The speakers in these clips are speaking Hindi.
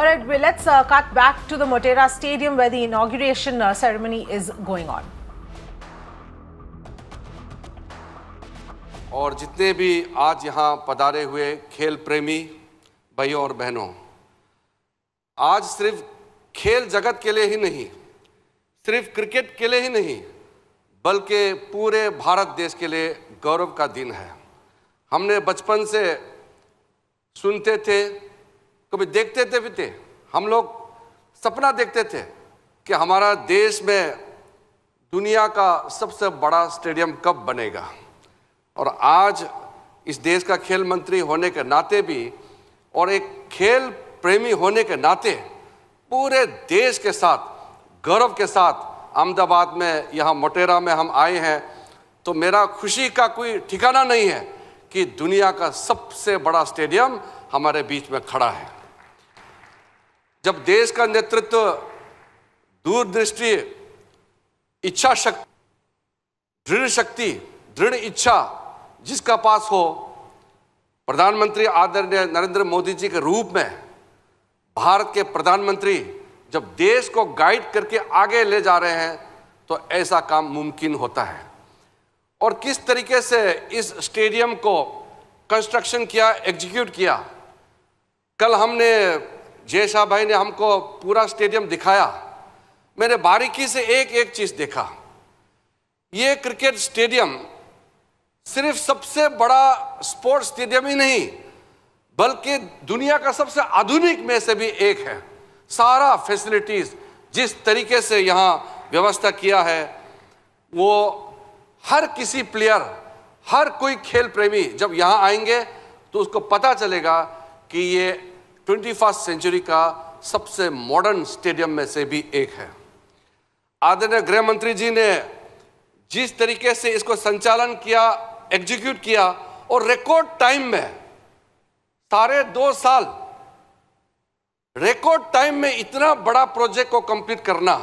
All right, well, let's uh, cut back to the Motera Stadium where the inauguration uh, ceremony is going on. और जितने भी आज यहाँ पधारे हुए खेल प्रेमी भाइयों और बहनों आज सिर्फ खेल जगत के लिए ही नहीं सिर्फ क्रिकेट के लिए ही नहीं बल्कि पूरे भारत देश के लिए गौरव का दिन है हमने बचपन से सुनते थे कभी देखते थे भी थे हम लोग सपना देखते थे कि हमारा देश में दुनिया का सबसे बड़ा स्टेडियम कब बनेगा और आज इस देश का खेल मंत्री होने के नाते भी और एक खेल प्रेमी होने के नाते पूरे देश के साथ गर्व के साथ अहमदाबाद में यहाँ मोटेरा में हम आए हैं तो मेरा खुशी का कोई ठिकाना नहीं है कि दुनिया का सबसे बड़ा स्टेडियम हमारे बीच में खड़ा है जब देश का नेतृत्व दूरदृष्टि इच्छा शक्ति दृढ़ शक्ति दृढ़ इच्छा जिसका पास हो प्रधानमंत्री आदरणीय नरेंद्र मोदी जी के रूप में भारत के प्रधानमंत्री जब देश को गाइड करके आगे ले जा रहे हैं तो ऐसा काम मुमकिन होता है और किस तरीके से इस स्टेडियम को कंस्ट्रक्शन किया एग्जीक्यूट किया कल हमने जय शाह भाई ने हमको पूरा स्टेडियम दिखाया मैंने बारीकी से एक एक चीज देखा ये क्रिकेट स्टेडियम सिर्फ सबसे बड़ा स्पोर्ट्स स्टेडियम ही नहीं बल्कि दुनिया का सबसे आधुनिक में से भी एक है सारा फैसिलिटीज जिस तरीके से यहाँ व्यवस्था किया है वो हर किसी प्लेयर हर कोई खेल प्रेमी जब यहाँ आएंगे तो उसको पता चलेगा कि ये ट्वेंटी फर्स्ट सेंचुरी का सबसे मॉडर्न स्टेडियम में से भी एक है आदरणीय गृह मंत्री जी ने जिस तरीके से इसको संचालन किया एग्जीक्यूट किया और रिकॉर्ड टाइम में सारे दो साल रिकॉर्ड टाइम में इतना बड़ा प्रोजेक्ट को कंप्लीट करना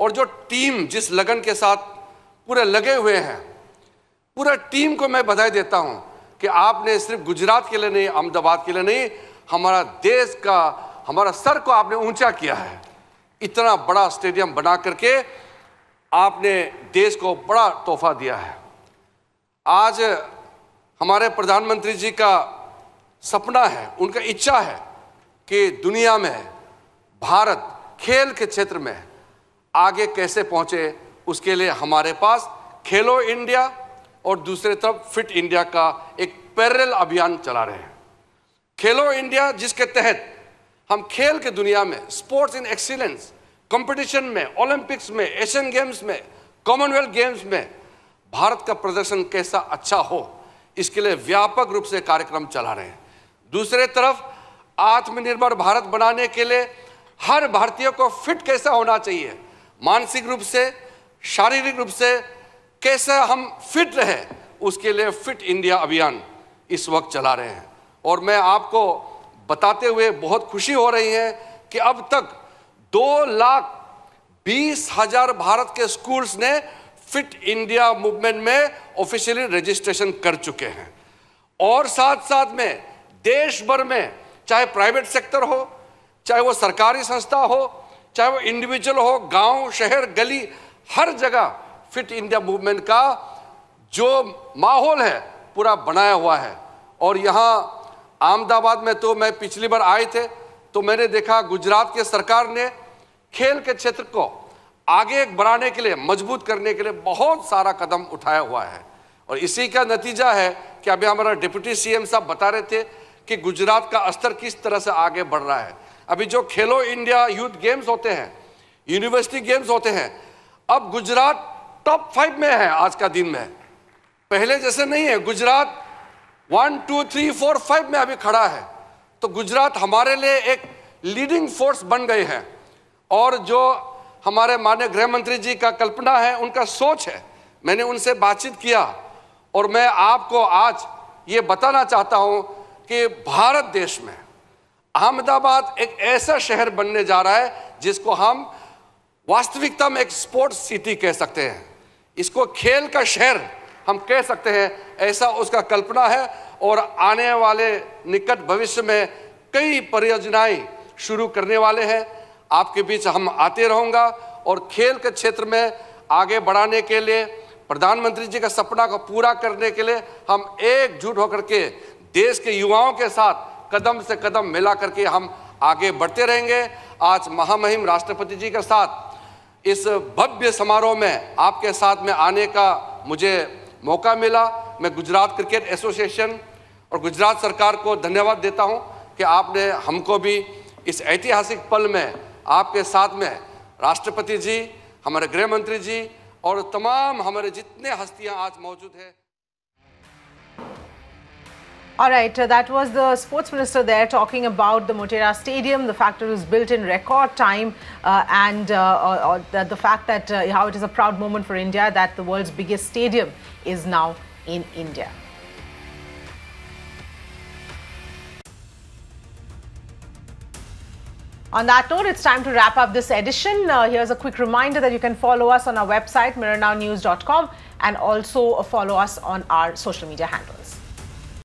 और जो टीम जिस लगन के साथ पूरे लगे हुए हैं पूरा टीम को मैं बधाई देता हूं कि आपने सिर्फ गुजरात के लिए नहीं अहमदाबाद के लिए नहीं हमारा देश का हमारा सर को आपने ऊंचा किया है इतना बड़ा स्टेडियम बना करके आपने देश को बड़ा तोहफा दिया है आज हमारे प्रधानमंत्री जी का सपना है उनका इच्छा है कि दुनिया में भारत खेल के क्षेत्र में आगे कैसे पहुंचे उसके लिए हमारे पास खेलो इंडिया और दूसरे तरफ फिट इंडिया का एक पैरल अभियान चला रहे हैं खेलो इंडिया जिसके तहत हम खेल के दुनिया में स्पोर्ट्स इन एक्सीलेंस कंपटीशन में ओलंपिक्स में एशियन गेम्स में कॉमनवेल्थ गेम्स में भारत का प्रदर्शन कैसा अच्छा हो इसके लिए व्यापक रूप से कार्यक्रम चला रहे हैं दूसरे तरफ आत्मनिर्भर भारत बनाने के लिए हर भारतीय को फिट कैसा होना चाहिए मानसिक रूप से शारीरिक रूप से कैसे हम फिट रहे उसके लिए फिट इंडिया अभियान इस वक्त चला रहे हैं और मैं आपको बताते हुए बहुत खुशी हो रही है कि अब तक दो लाख बीस हजार भारत के स्कूल्स ने फिट इंडिया मूवमेंट में ऑफिशियली रजिस्ट्रेशन कर चुके हैं और साथ साथ में देश भर में चाहे प्राइवेट सेक्टर हो चाहे वो सरकारी संस्था हो चाहे वो इंडिविजुअल हो गांव शहर गली हर जगह फिट इंडिया मूवमेंट का जो माहौल है पूरा बनाया हुआ है और यहाँ अहमदाबाद में तो मैं पिछली बार आए थे तो मैंने देखा गुजरात के सरकार ने खेल के क्षेत्र को आगे बढ़ाने के लिए मजबूत करने के लिए बहुत सारा कदम उठाया हुआ है और इसी का नतीजा है कि अभी हमारा डिप्टी सीएम साहब बता रहे थे कि गुजरात का स्तर किस तरह से आगे बढ़ रहा है अभी जो खेलो इंडिया यूथ गेम्स होते हैं यूनिवर्सिटी गेम्स होते हैं अब गुजरात टॉप फाइव में है आज का दिन में पहले जैसे नहीं है Gujarat one two three four five में अभी खड़ा है तो गुजरात हमारे लिए एक लीडिंग फोर्स बन गए हैं और जो हमारे माननीय गृह मंत्री जी का कल्पना है उनका सोच है मैंने उनसे बातचीत किया और मैं आपको आज ये बताना चाहता हूँ कि भारत देश में अहमदाबाद एक ऐसा शहर बनने जा रहा है जिसको हम वास्तविकता में एक स्पोर्ट्स सिटी कह सकते हैं इसको खेल का शहर हम कह सकते हैं ऐसा उसका कल्पना है और आने वाले निकट भविष्य में कई परियोजनाएं शुरू करने वाले हैं आपके बीच हम आते रहूँगा और खेल के क्षेत्र में आगे बढ़ाने के लिए प्रधानमंत्री जी का सपना को पूरा करने के लिए हम एकजुट होकर के देश के युवाओं के साथ कदम से कदम मिला करके हम आगे बढ़ते रहेंगे आज महामहिम राष्ट्रपति जी के साथ इस भव्य समारोह में आपके साथ में आने का मुझे मौका मिला मैं गुजरात क्रिकेट एसोसिएशन और गुजरात सरकार को धन्यवाद देता हूं कि आपने हमको भी इस ऐतिहासिक पल में आपके साथ में राष्ट्रपति जी हमारे गृह मंत्री जी और तमाम हमारे जितने हस्तियां आज मौजूद हैं All right, uh, that was the sports minister there talking about the Motera Stadium, the fact that it was built in record time, uh, and uh, uh, uh the, the, fact that uh, how it is a proud moment for India that the world's biggest stadium is now in India. On that note, it's time to wrap up this edition. here's a quick reminder that you can follow us on our website, mirrornownews.com, and also follow us on our social media handles.